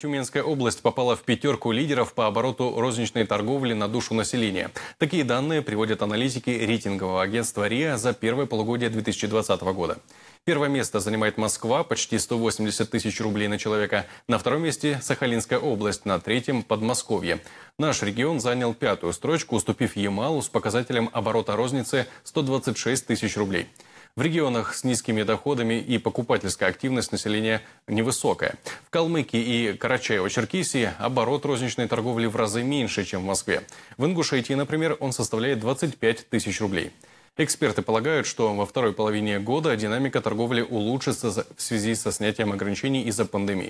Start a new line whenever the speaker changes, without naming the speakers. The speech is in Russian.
Тюменская область попала в пятерку лидеров по обороту розничной торговли на душу населения. Такие данные приводят аналитики рейтингового агентства РИА за первое полугодие 2020 года. Первое место занимает Москва, почти 180 тысяч рублей на человека. На втором месте Сахалинская область, на третьем – Подмосковье. Наш регион занял пятую строчку, уступив Ямалу с показателем оборота розницы 126 тысяч рублей. В регионах с низкими доходами и покупательская активность населения невысокая. В Калмыкии и Карачаево-Черкесии оборот розничной торговли в разы меньше, чем в Москве. В Ингушетии, например, он составляет 25 тысяч рублей. Эксперты полагают, что во второй половине года динамика торговли улучшится в связи со снятием ограничений из-за пандемии.